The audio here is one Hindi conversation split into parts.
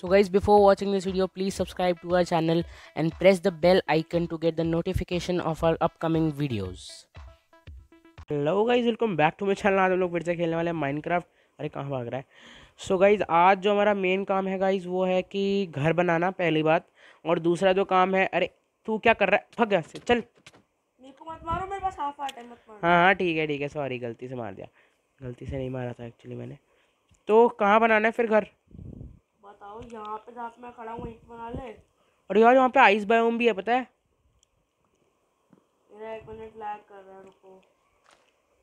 so guys before watching this video please subscribe to our channel and press the bell icon to get the notification of our upcoming videos hello guys welcome back to my channel आज हम लोग फिर से खेलने वाले हैं माइनक्राफ्ट अरे कहाँ भाग रहा है सो so गाइज आज जो हमारा मेन काम है गाइज वो है कि घर बनाना पहली बात और दूसरा जो काम है अरे तू क्या कर रहा है भाग से चल हाँ हाँ ठीक है ठीक है सॉरी गलती से मार दिया गलती से नहीं मारा था एक्चुअली मैंने तो कहाँ बनाना है फिर घर बताओ यहाँ पे जहाँ मैं खड़ा हूँ वहीं बना ले और यार यहाँ पे आइस बायोम भी है पता है मेरा एक मिनट लैग कर रहा है रुको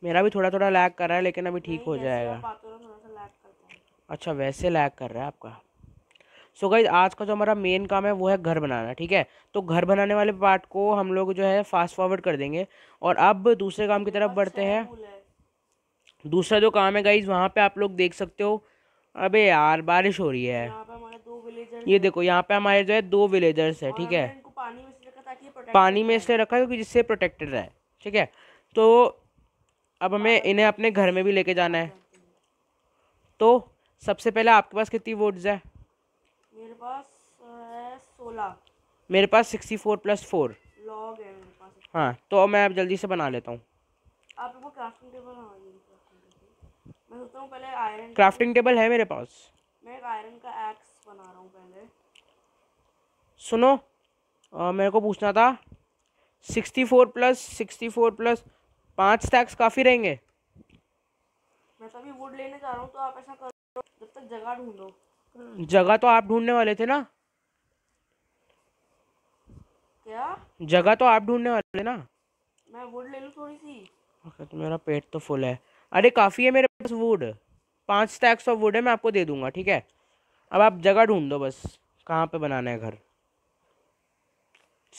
मेरा भी थोड़ा थोड़ा लैग कर रहा है लेकिन अभी ठीक हो जाएगा अच्छा वैसे लैग कर रहा है आपका सो so गाइज आज का जो हमारा मेन काम है वो है घर बनाना ठीक है तो घर बनाने वाले पार्ट को हम लोग जो है फास्ट फॉरवर्ड कर देंगे और अब दूसरे काम की तरफ अच्छा, बढ़ते हैं दूसरा जो काम है गाइज वहाँ पे आप लोग देख सकते हो अबे यार बारिश हो रही है ये देखो यहाँ पे हमारे जो है दो विलेजर्स है ठीक है हाँ, पानी में इसलिए रखा क्योंकि जिससे प्रोटेक्टेड रहे ठीक है तो अब हमें हाँ, इन्हें अपने घर में भी लेके जाना है तो सबसे पहले आपके पास कितनी वोट्स है मेरे पास सोलह मेरे पास सिक्सटी फोर प्लस फोर हाँ तो मैं अब जल्दी से बना लेता हूँ मैं पहले आयरन क्राफ्टिंग टेबल है मेरे पास मैं एक आयरन का एक्स बना रहा हूँ पहले सुनो आ, मेरे को पूछना था sixty four plus sixty four plus पाँच स्टैक्स काफ़ी रहेंगे मैं तभी तो वुड लेने जा रहा हूँ तो आप ऐसा करो जब तक जगह ढूंढो जगह तो आप ढूंढने वाले थे ना क्या जगह तो आप ढूंढने वाले थे ना मैं वुड ले लूँ थोड़ी सी तो मेरा पेट तो फुल है अरे काफ़ी है मेरे पास वुड पाँच स्टैक्स ऑफ वुड है मैं आपको दे दूंगा ठीक है अब आप जगह ढूंढ दो बस कहाँ पे बनाना है घर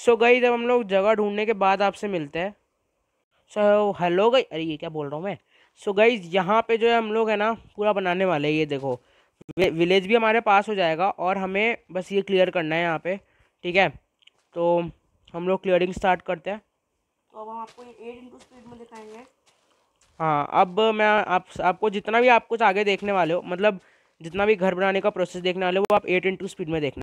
सो so, गई जब हम लोग जगह ढूंढने के बाद आपसे मिलते हैं सो हेलो गई अरे ये क्या बोल रहा हूँ मैं सो गई यहाँ पे जो है हम लोग है ना पूरा बनाने वाले ये देखो विलेज भी हमारे पास हो जाएगा और हमें बस ये क्लियर करना है यहाँ पे ठीक है तो हम लोग क्लियरिंग स्टार्ट करते हैं तो अब हम आपको एट इंटू स्पीड में दिखाएंगे हाँ अब मैं आप आपको जितना भी आप कुछ आगे देखने वाले हो मतलब जितना भी घर बनाने का प्रोसेस देखने वाले हो वो आप एट इंटू स्पीड में देखना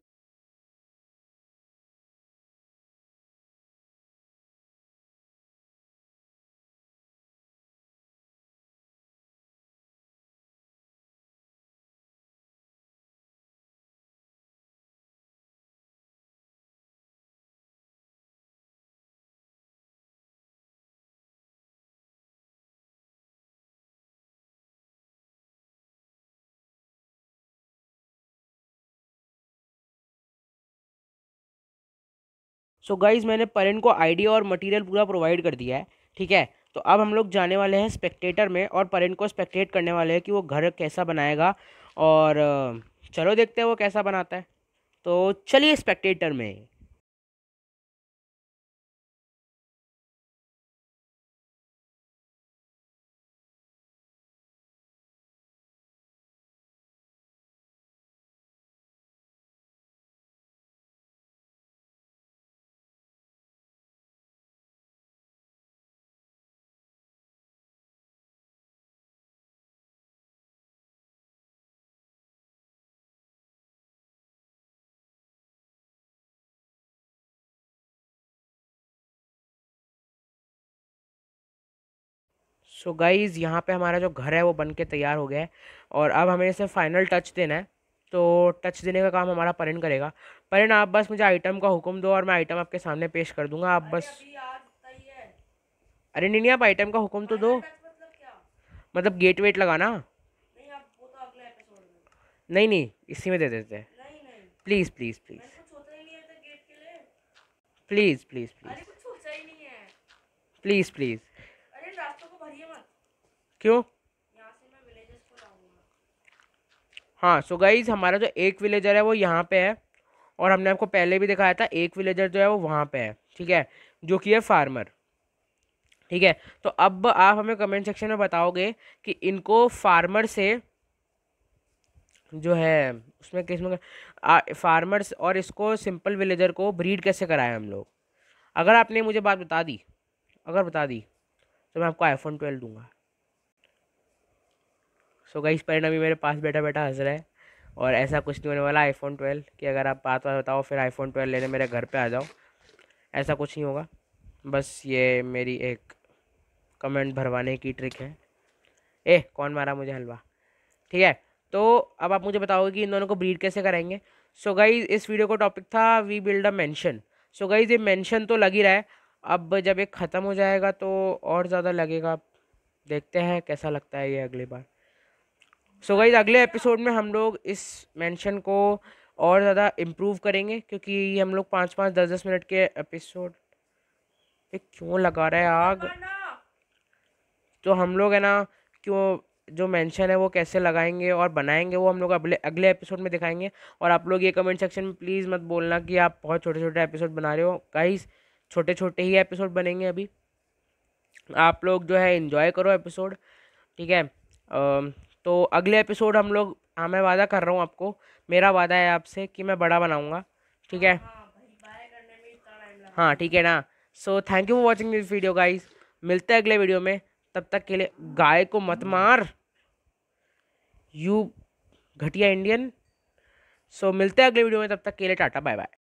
सो so गाइज मैंने पेरेंट को आइडिया और मटेरियल पूरा प्रोवाइड कर दिया है ठीक है तो अब हम लोग जाने वाले हैं स्पेक्टेटर में और पेरेंट को स्पेक्टेट करने वाले हैं कि वो घर कैसा बनाएगा और चलो देखते हैं वो कैसा बनाता है तो चलिए स्पेक्टेटर में सो गाइज़ यहाँ पे हमारा जो घर है वो बन के तैयार हो गया है और अब हमें इसे फाइनल टच देना है तो टच देने का काम हमारा परिन करेगा परिन आप बस मुझे आइटम का हुक्म दो और मैं आइटम आपके सामने पेश कर दूंगा आप बस अरे नहीं नहीं आप आइटम का हुक्म तो दो मतलब, गेट वेट मतलब लगाना तो नहीं नहीं इसी में दे देते हैं please please please please please please please please क्यों हाँ सो गाइज हमारा जो एक विलेजर है वो यहाँ पे है और हमने आपको पहले भी दिखाया था एक विलेजर जो है वो वहाँ पे है ठीक है जो कि है फार्मर ठीक है तो अब आप हमें कमेंट सेक्शन में बताओगे कि इनको फार्मर से जो है उसमें किस में फार्मर्स और इसको सिंपल विलेजर को ब्रीड कैसे कराए हम लोग अगर आपने मुझे बात बता दी अगर बता दी तो मैं आपको आईफोन ट्वेल्व दूंगा सो गई गाइस परिणामी मेरे पास बैठा बैठा हंस रहा है और ऐसा कुछ नहीं होने वाला आईफोन ट्वेल्व कि अगर आप बात बात बताओ फिर आईफोन ट्वेल्व लेने मेरे घर पे आ जाओ ऐसा कुछ नहीं होगा बस ये मेरी एक कमेंट भरवाने की ट्रिक है ए कौन मारा मुझे हलवा ठीक है तो अब आप मुझे बताओगे कि इन दोनों को ब्रीड कैसे कराएंगे सो so इस वीडियो का टॉपिक था we build a mansion so guys ये मेंशन तो लग ही रहा है अब जब ये ख़त्म हो जाएगा तो और ज़्यादा लगेगा देखते हैं कैसा लगता है ये अगली बार सो गाइज अगले एपिसोड में हम लोग इस मेंशन को और ज़्यादा इम्प्रूव करेंगे क्योंकि हम लोग पाँच पाँच दस दस मिनट के एपिसोड पे क्यों लगा रहा है आग तो हम लोग है ना क्यों जो मेंशन है वो कैसे लगाएंगे और बनाएंगे वो हम लोग अगले अगले एपिसोड में दिखाएंगे और आप लोग ये कमेंट सेक्शन में प्लीज़ मत बोलना कि आप बहुत छोटे छोटे एपिसोड बना रहे हो गाइस छोटे छोटे ही एपिसोड बनेंगे अभी आप लोग जो है इन्जॉय करो एपिसोड ठीक है आ, तो अगले एपिसोड हम लोग हाँ मैं वादा कर रहा हूँ आपको मेरा वादा है आपसे कि मैं बड़ा बनाऊँगा ठीक है हाँ, हाँ, हाँ ठीक है ना so thank you for watching this video guys मिलते हैं अगले वीडियो में तब तक के लिए गाय को मत मार यू घटिया इंडियन सो मिलते हैं अगले वीडियो में तब तक के लिए टाटा बाय बाय